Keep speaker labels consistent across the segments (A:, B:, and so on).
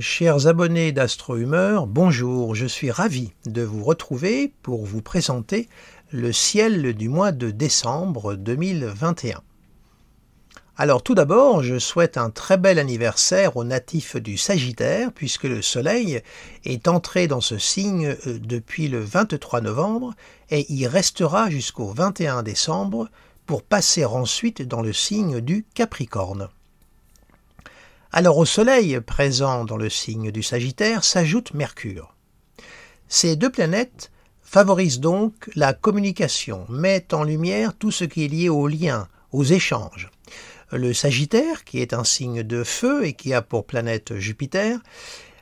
A: Chers abonnés d'Astro Humeur, bonjour, je suis ravi de vous retrouver pour vous présenter le ciel du mois de décembre 2021. Alors tout d'abord, je souhaite un très bel anniversaire aux natifs du Sagittaire, puisque le Soleil est entré dans ce signe euh, depuis le 23 novembre et y restera jusqu'au 21 décembre pour passer ensuite dans le signe du Capricorne. Alors au Soleil, présent dans le signe du Sagittaire, s'ajoute Mercure. Ces deux planètes favorisent donc la communication, mettent en lumière tout ce qui est lié aux liens, aux échanges. Le Sagittaire, qui est un signe de feu et qui a pour planète Jupiter,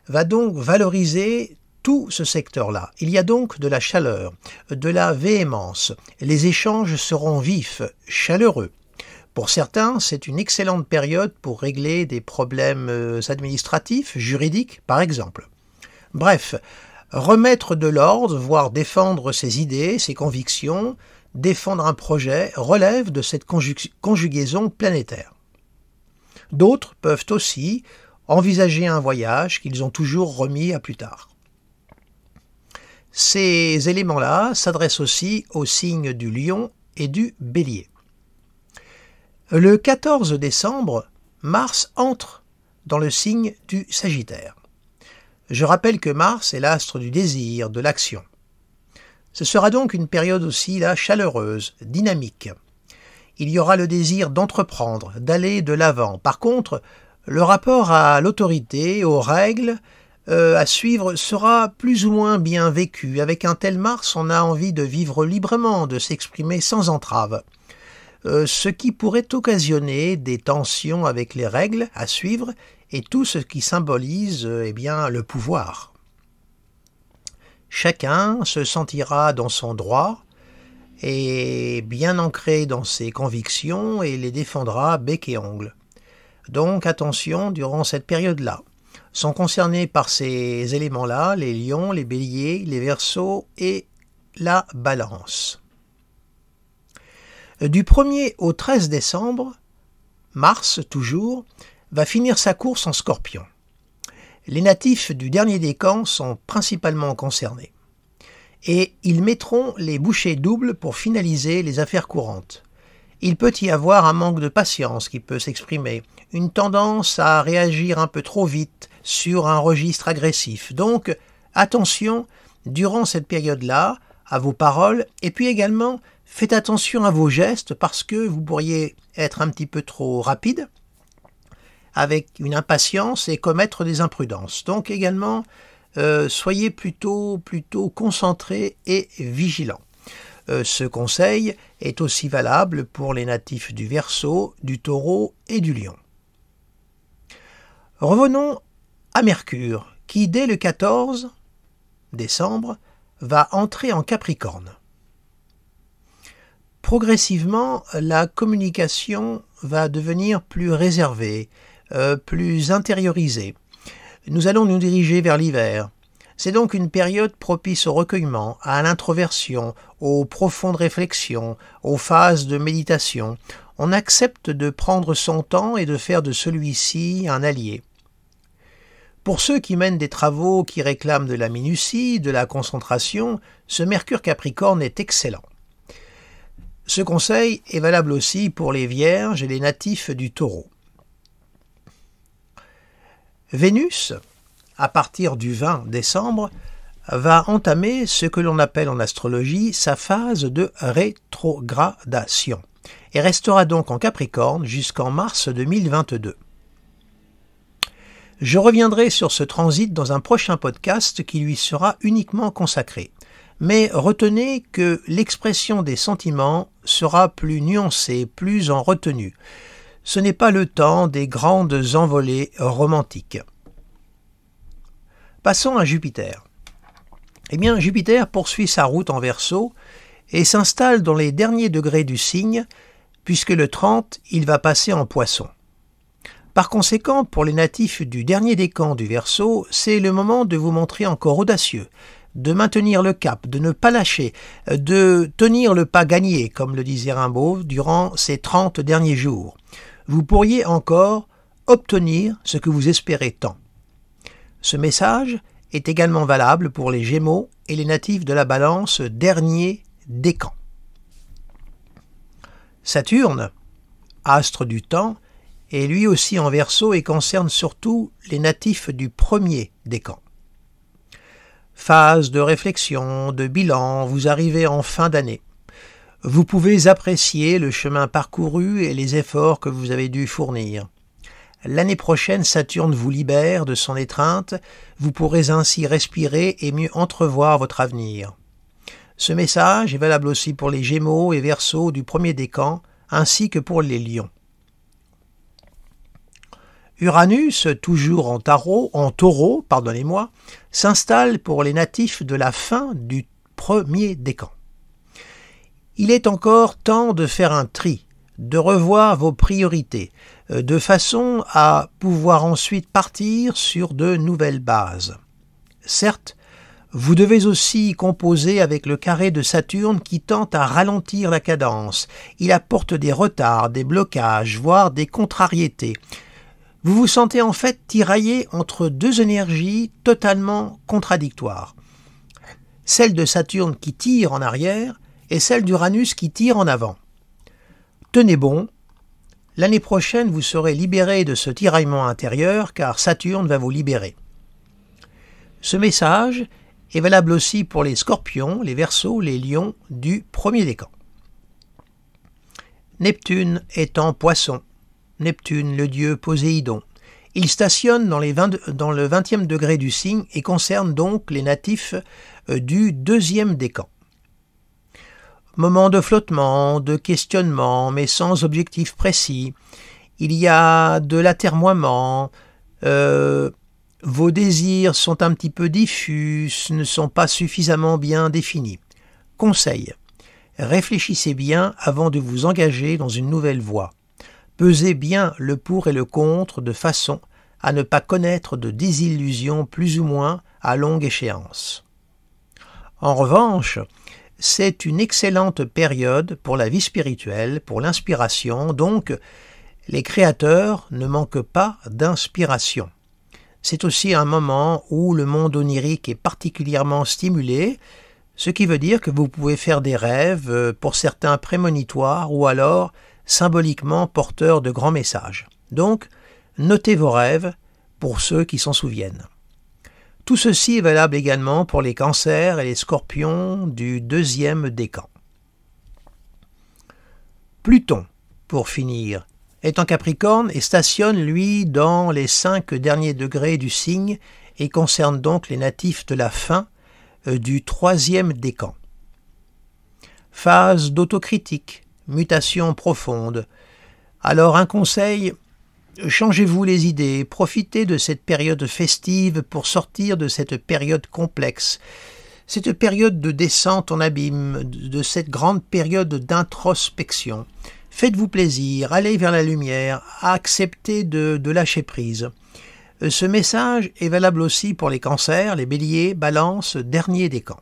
A: va donc valoriser tout ce secteur-là. Il y a donc de la chaleur, de la véhémence. Les échanges seront vifs, chaleureux. Pour certains, c'est une excellente période pour régler des problèmes euh, administratifs, juridiques par exemple. Bref, remettre de l'ordre, voire défendre ses idées, ses convictions, défendre un projet relève de cette conjugaison planétaire. D'autres peuvent aussi envisager un voyage qu'ils ont toujours remis à plus tard. Ces éléments-là s'adressent aussi aux signes du lion et du bélier. Le 14 décembre, Mars entre dans le signe du Sagittaire. Je rappelle que Mars est l'astre du désir, de l'action. Ce sera donc une période aussi là chaleureuse, dynamique. Il y aura le désir d'entreprendre, d'aller de l'avant. Par contre, le rapport à l'autorité, aux règles euh, à suivre sera plus ou moins bien vécu. Avec un tel Mars, on a envie de vivre librement, de s'exprimer sans entrave. Euh, ce qui pourrait occasionner des tensions avec les règles à suivre et tout ce qui symbolise euh, eh bien, le pouvoir. Chacun se sentira dans son droit et bien ancré dans ses convictions et les défendra bec et ongle. Donc attention durant cette période-là. Sont concernés par ces éléments-là les lions, les béliers, les versos et la balance. Du 1er au 13 décembre, Mars toujours, va finir sa course en scorpion. Les natifs du dernier décan sont principalement concernés. Et ils mettront les bouchées doubles pour finaliser les affaires courantes. Il peut y avoir un manque de patience qui peut s'exprimer, une tendance à réagir un peu trop vite sur un registre agressif. Donc, attention, durant cette période-là, à vos paroles, et puis également Faites attention à vos gestes parce que vous pourriez être un petit peu trop rapide, avec une impatience et commettre des imprudences. Donc également, euh, soyez plutôt, plutôt concentré et vigilant. Euh, ce conseil est aussi valable pour les natifs du Verseau, du Taureau et du Lion. Revenons à Mercure, qui dès le 14 décembre va entrer en Capricorne progressivement, la communication va devenir plus réservée, euh, plus intériorisée. Nous allons nous diriger vers l'hiver. C'est donc une période propice au recueillement, à l'introversion, aux profondes réflexions, aux phases de méditation. On accepte de prendre son temps et de faire de celui-ci un allié. Pour ceux qui mènent des travaux qui réclament de la minutie, de la concentration, ce Mercure Capricorne est excellent. Ce conseil est valable aussi pour les vierges et les natifs du taureau. Vénus, à partir du 20 décembre, va entamer ce que l'on appelle en astrologie sa phase de rétrogradation et restera donc en Capricorne jusqu'en mars 2022. Je reviendrai sur ce transit dans un prochain podcast qui lui sera uniquement consacré. Mais retenez que l'expression des sentiments sera plus nuancée, plus en retenue. Ce n'est pas le temps des grandes envolées romantiques. Passons à Jupiter. Eh bien, Jupiter poursuit sa route en verso et s'installe dans les derniers degrés du signe, puisque le 30, il va passer en Poisson. Par conséquent, pour les natifs du dernier décan du Verseau, c'est le moment de vous montrer encore audacieux, de maintenir le cap, de ne pas lâcher, euh, de tenir le pas gagné, comme le disait Rimbaud, durant ces 30 derniers jours. Vous pourriez encore obtenir ce que vous espérez tant. Ce message est également valable pour les Gémeaux et les natifs de la balance dernier décan. Saturne, astre du temps, est lui aussi en verso et concerne surtout les natifs du premier décan phase de réflexion, de bilan, vous arrivez en fin d'année. Vous pouvez apprécier le chemin parcouru et les efforts que vous avez dû fournir. L'année prochaine, Saturne vous libère de son étreinte, vous pourrez ainsi respirer et mieux entrevoir votre avenir. Ce message est valable aussi pour les Gémeaux et Verseaux du premier décan, ainsi que pour les Lions. Uranus, toujours en tarot, en taureau, pardonnez-moi, s'installe pour les natifs de la fin du premier décan. Il est encore temps de faire un tri, de revoir vos priorités, euh, de façon à pouvoir ensuite partir sur de nouvelles bases. Certes, vous devez aussi composer avec le carré de Saturne qui tente à ralentir la cadence. Il apporte des retards, des blocages, voire des contrariétés. Vous vous sentez en fait tiraillé entre deux énergies totalement contradictoires. Celle de Saturne qui tire en arrière et celle d'Uranus qui tire en avant. Tenez bon, l'année prochaine vous serez libéré de ce tiraillement intérieur car Saturne va vous libérer. Ce message est valable aussi pour les scorpions, les versos, les lions du premier décan. Neptune est en poisson. Neptune, le dieu Poséidon. Il stationne dans, les 20, dans le 20e degré du signe et concerne donc les natifs euh, du deuxième décan. Moment de flottement, de questionnement, mais sans objectif précis. Il y a de l'atermoiement. Euh, vos désirs sont un petit peu diffus, ne sont pas suffisamment bien définis. Conseil. Réfléchissez bien avant de vous engager dans une nouvelle voie pesez bien le pour et le contre de façon à ne pas connaître de désillusions plus ou moins à longue échéance. En revanche, c'est une excellente période pour la vie spirituelle, pour l'inspiration, donc les créateurs ne manquent pas d'inspiration. C'est aussi un moment où le monde onirique est particulièrement stimulé, ce qui veut dire que vous pouvez faire des rêves, euh, pour certains prémonitoires, ou alors symboliquement porteur de grands messages. Donc, notez vos rêves pour ceux qui s'en souviennent. Tout ceci est valable également pour les cancers et les scorpions du deuxième décan. Pluton, pour finir, est en Capricorne et stationne, lui, dans les cinq derniers degrés du signe et concerne donc les natifs de la fin euh, du troisième décan. Phase d'autocritique, mutation profonde. Alors un conseil, changez-vous les idées, profitez de cette période festive pour sortir de cette période complexe, cette période de descente en abîme, de cette grande période d'introspection. Faites-vous plaisir, allez vers la lumière, acceptez de, lâcher prise. Euh, ce message est valable aussi pour les cancers, les béliers, balance, dernier des camps.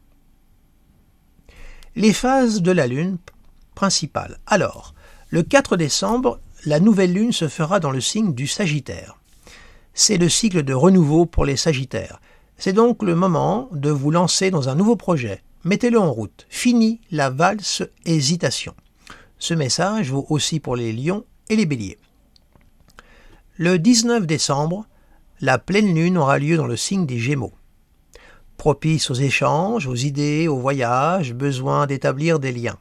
A: Les phases de la Lune alors, le 4 décembre, la nouvelle lune se fera dans le signe du Sagittaire. C'est le cycle de renouveau pour les Sagittaires. C'est donc le moment de vous lancer dans un nouveau projet. Mettez-le en route. Fini la valse hésitation. Ce message vaut aussi pour les lions et les béliers. Le 19 décembre, la pleine lune aura lieu dans le signe des Gémeaux. Propice aux échanges, aux idées, aux voyages, besoin d'établir des liens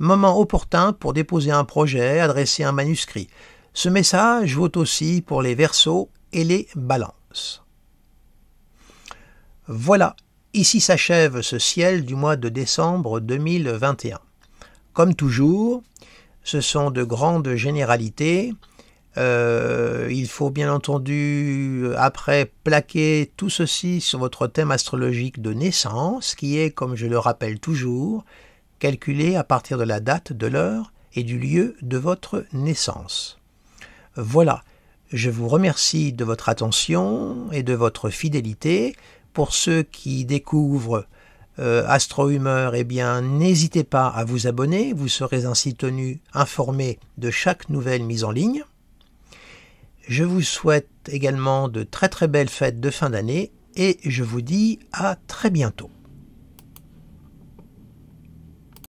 A: moment opportun pour déposer un projet, adresser un manuscrit. Ce message vaut aussi pour les versos et les balances. Voilà, ici s'achève ce ciel du mois de décembre 2021. Comme toujours, ce sont de grandes généralités. Euh, il faut bien entendu après plaquer tout ceci sur votre thème astrologique de naissance, qui est, comme je le rappelle toujours, Calculé à partir de la date de l'heure et du lieu de votre naissance. Voilà, je vous remercie de votre attention et de votre fidélité. Pour ceux qui découvrent euh, AstroHumeur, eh bien, n'hésitez pas à vous abonner, vous serez ainsi tenu informé de chaque nouvelle mise en ligne. Je vous souhaite également de très très belles fêtes de fin d'année et je vous dis à très bientôt.